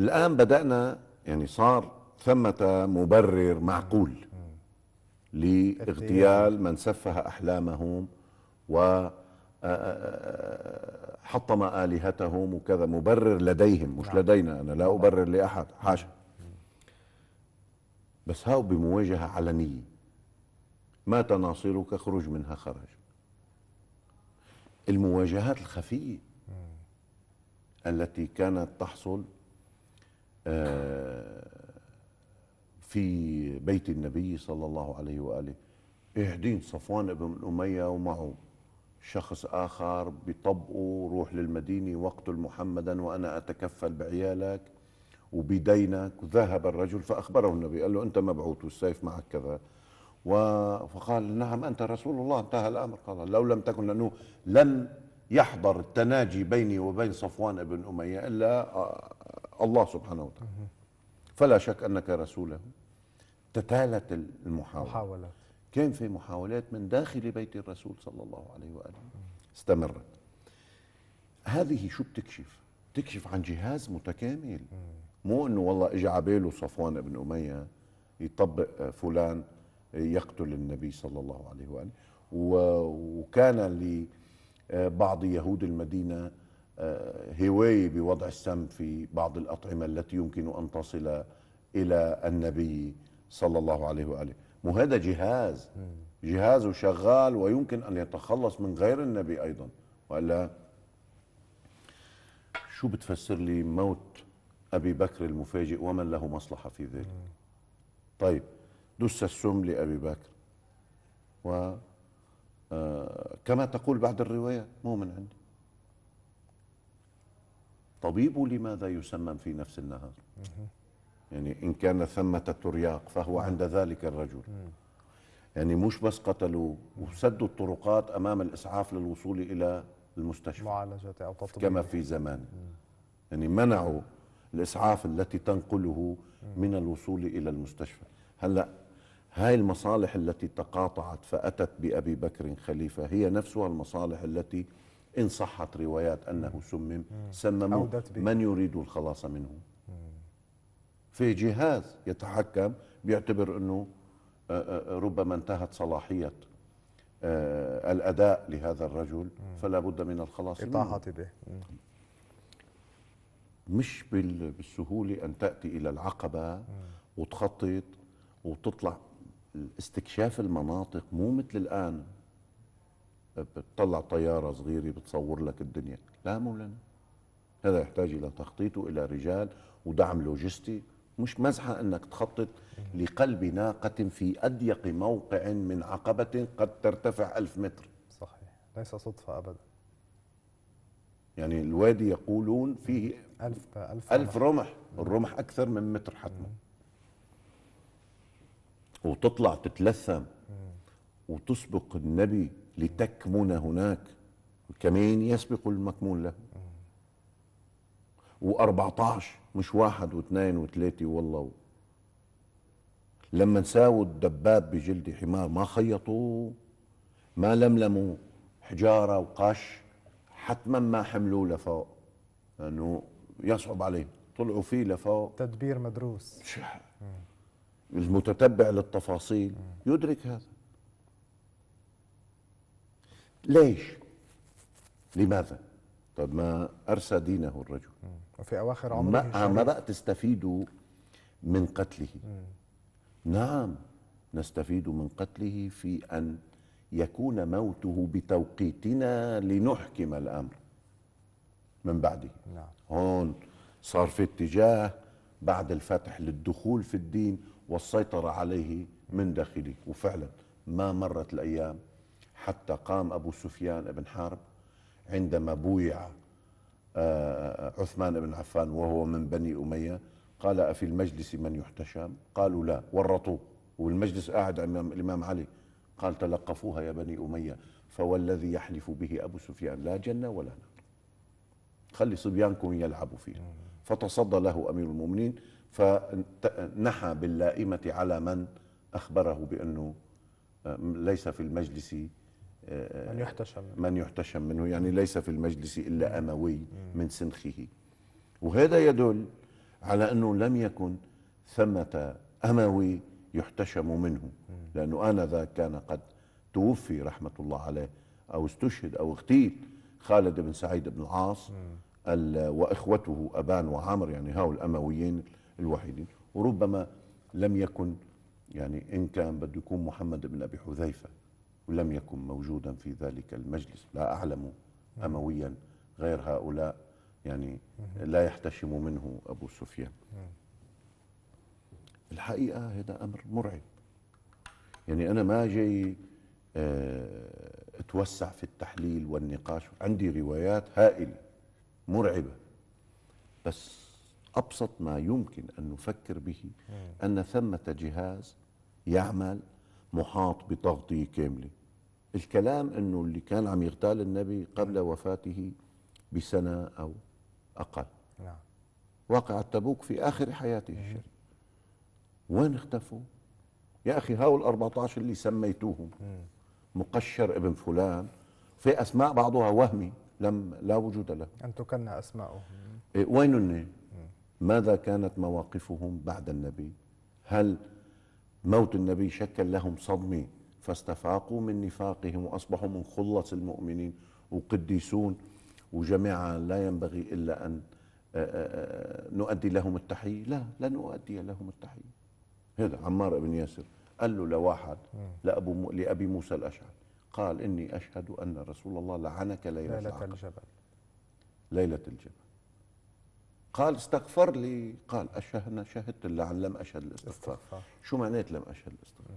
الآن بدأنا يعني صار ثمة مبرر معقول لاغتيال من سفه أحلامهم و آه، آه، آه، حطم آلهتهم وكذا مبرر لديهم مش نعم. لدينا أنا لا نعم. أبرر لأحد نعم. حاشا بس هاو بمواجهة علنية مات ناصرك خرج منها خرج المواجهات الخفية التي كانت تحصل آه، في بيت النبي صلى الله عليه وآله اهدين صفوان بن أمية ومعه شخص آخر بطبقه روح للمدينة واقتل محمدا وأنا أتكفل بعيالك وبدينك ذهب الرجل فأخبره النبي قال له أنت مبعوث والسيف معك كذا فقال نعم أنت رسول الله انتهى الأمر قال لو لم تكن لأنه لن يحضر التناجي بيني وبين صفوان بن أمية إلا الله سبحانه وتعالى فلا شك أنك رسوله تتالت المحاولة محاولة. كان في محاولات من داخل بيت الرسول صلى الله عليه وآله استمرت هذه شو بتكشف تكشف عن جهاز متكامل مو انه والله اجى عباله صفوان بن اميه يطبق فلان يقتل النبي صلى الله عليه واله وكان لبعض يهود المدينه آه، هوايه بوضع السم في بعض الأطعمة التي يمكن أن تصل إلى النبي صلى الله عليه وآله مو هذا جهاز جهاز شغال ويمكن أن يتخلص من غير النبي أيضا وإلا شو بتفسر لي موت أبي بكر المفاجئ ومن له مصلحة في ذلك طيب دس السم لأبي بكر و آه، كما تقول بعض الروايات مو من عندي طبيب لماذا يسمم في نفس النهار يعني إن كان ثمة ترياق فهو عند ذلك الرجل يعني مش بس قتلوه وسدوا الطرقات أمام الإسعاف للوصول إلى المستشفى معالجة أو تطبيق كما في زمان يعني منعوا الإسعاف التي تنقله من الوصول إلى المستشفى هلأ هاي المصالح التي تقاطعت فأتت بأبي بكر خليفة هي نفسها المصالح التي إن صحت روايات أنه سمم سمموا من يريد الخلاص منه في جهاز يتحكم بيعتبر أنه آه، آه، آه، ربما انتهت صلاحية الأداء لهذا الرجل فلا بد من الخلاص منه به مش بالسهولة أن تأتي إلى العقبة وتخطط وتطلع استكشاف المناطق مو مثل الآن بتطلع طيارة صغيرة بتصور لك الدنيا لا مولانا هذا يحتاج إلى تخطيط وإلى رجال ودعم لوجستي مش مزحة أنك تخطط لقلب ناقة في أضيق موقع من عقبة قد ترتفع ألف متر صحيح ليس صدفة أبدا يعني الوادي يقولون فيه ألف, ألف, ألف رمح الرمح أكثر من متر حتما وتطلع تتلثم وتسبق النبي لتكمن هناك كمين يسبق المكمون له و14 مش واحد واثنين وثلاثة والله لما نساووا الدباب بجلد حمار ما خيطوه ما لملموا حجارة وقش حتما ما حملوه لفوق لأنه يصعب عليه طلعوا فيه لفوق تدبير مدروس المتتبع للتفاصيل يدرك هذا ليش لماذا طب ما أرسى دينه الرجل وفي أواخر عمره ما, ما بقى تستفيدوا من قتله مم. نعم نستفيد من قتله في أن يكون موته بتوقيتنا لنحكم الأمر من بعده نعم. هون صار في اتجاه بعد الفتح للدخول في الدين والسيطرة عليه من داخله وفعلا ما مرت الأيام حتى قام أبو سفيان بن حرب عندما بويع آه، آه، عثمان بن عفان وهو من بني أمية قال أفي المجلس من يحتشم قالوا لا ورطوه والمجلس قاعد أمام الإمام علي قال تلقفوها يا بني أمية فوالذي يحلف به أبو سفيان لا جنة ولا نار خلي صبيانكم يلعبوا فيها فتصدى له أمير المؤمنين فنحى باللائمة على من أخبره بأنه آه، ليس في المجلس من يحتشم من يحتشم منه يعني ليس في المجلس إلا أموي من سنخه وهذا يدل على أنه لم يكن ثمة أموي يحتشم منه لأنه آنذاك كان قد توفي رحمة الله عليه أو استشهد أو اغتيل خالد بن سعيد بن العاص وإخوته أبان وعمر يعني هؤلاء الأمويين الوحيدين وربما لم يكن يعني إن كان بده يكون محمد بن أبي حذيفة لم يكن موجودا في ذلك المجلس لا أعلم أمويا غير هؤلاء يعني لا يحتشم منه أبو سفيان الحقيقة هذا أمر مرعب يعني أنا ما جاي آه، اتوسع في التحليل والنقاش عندي روايات هائله مرعبه بس ابسط ما يمكن ان نفكر به ان ثمه جهاز يعمل محاط بتغطيه كامله الكلام انه اللي كان عم يغتال النبي قبل نعم. وفاته بسنه او اقل نعم واقع تبوك في اخر حياته الشريفه وين اختفوا؟ يا اخي ال 14 اللي سميتوهم مقشر ابن فلان في اسماء بعضها وهمي لم لا وجود له ان تكن اسماؤهم إيه وين النيل؟ ماذا كانت مواقفهم بعد النبي؟ هل موت النبي شكل لهم صدمه فاستفاقوا من نفاقهم وأصبحوا من خلص المؤمنين وقديسون وجماعة لا ينبغي إلا أن آه، آه، آه، نؤدي لهم التحية لا لن نؤدي لهم التحية هذا عمار بن ياسر قال له لواحد لأبو لأبي موسى الأشعري قال إني أشهد أن رسول الله لعنك ليلة, ليلة الجبل ليلة الجبل قال استغفر لي قال أشهد شهدت اللعن لم أشهد الاستغفار شو معنات لم أشهد الاستغفار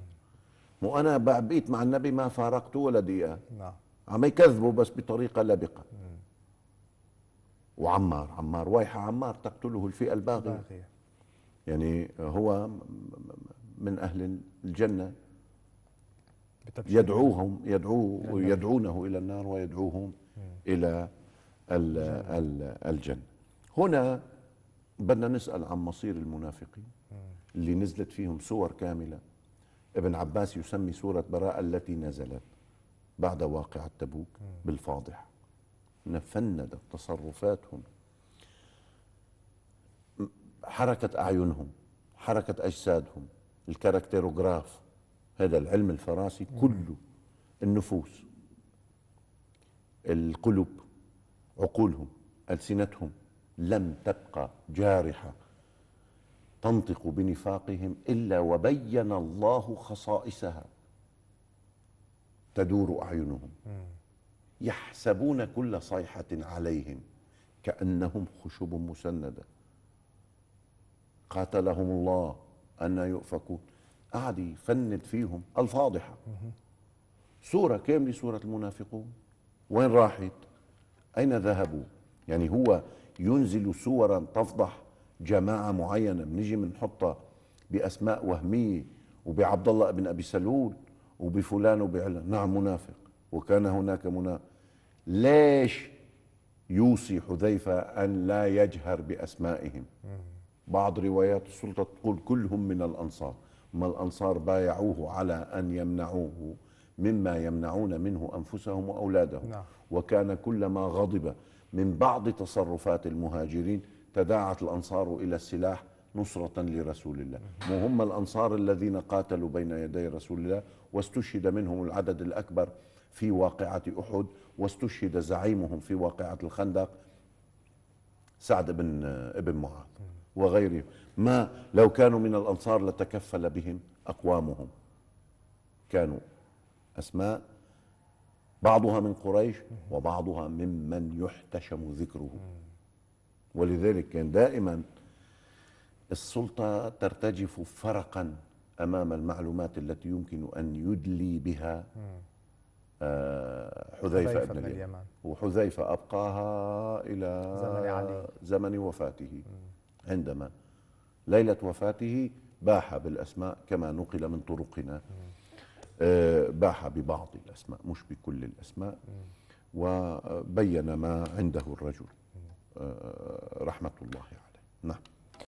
مو انا بقيت مع النبي ما فارقته ولا دقيقه نعم عم يكذبوا بس بطريقه لبقه وعمار عمار ويح عمار تقتله الفئه الباغيه يعني هو من اهل الجنه يدعوهم يدعو يدعونه الى النار ويدعوهم مم. الى ال ال الجنه هنا بدنا نسال عن مصير المنافقين اللي نزلت فيهم سور كامله ابن عباس يسمي سورة براءة التي نزلت بعد واقعة تبوك بالفاضح نفندت تصرفاتهم حركة أعينهم حركة أجسادهم الكاركتيروغراف هذا العلم الفراسي كله النفوس القلوب عقولهم ألسنتهم لم تبقى جارحة تنطق بنفاقهم الا وبين الله خصائصها تدور اعينهم يحسبون كل صيحه عليهم كانهم خشب مسنده قاتلهم الله ان يؤفكون قعد يفند فيهم الفاضحه سوره كامله سوره المنافقون وين راحت اين ذهبوا يعني هو ينزل سورا تفضح جماعه معينه بنيجي بنحطها باسماء وهميه وبعبد الله بن ابي سلول وبفلان وبعلان نعم منافق وكان هناك منافق ليش يوصي حذيفه ان لا يجهر باسمائهم بعض روايات السلطه تقول كلهم من الانصار ما الانصار بايعوه على ان يمنعوه مما يمنعون منه انفسهم واولادهم نعم. وكان كلما غضب من بعض تصرفات المهاجرين تداعت الأنصار إلى السلاح نصرة لرسول الله وهم الأنصار الذين قاتلوا بين يدي رسول الله واستشهد منهم العدد الأكبر في واقعة أحد واستشهد زعيمهم في واقعة الخندق سعد بن ابن معاذ وغيرهم ما لو كانوا من الأنصار لتكفل بهم أقوامهم كانوا أسماء بعضها من قريش وبعضها ممن يحتشم ذكره ولذلك كان دائما السلطة ترتجف فرقا أمام المعلومات التي يمكن أن يدلي بها آه، حذيفة بن اليمان وحذيفة أبقاها إلى زمن, علي. زمن وفاته عندما ليلة وفاته باح بالأسماء كما نقل من طرقنا آه، باح ببعض الأسماء مش بكل الأسماء وبين ما عنده الرجل آه، رحمه الله عليه نعم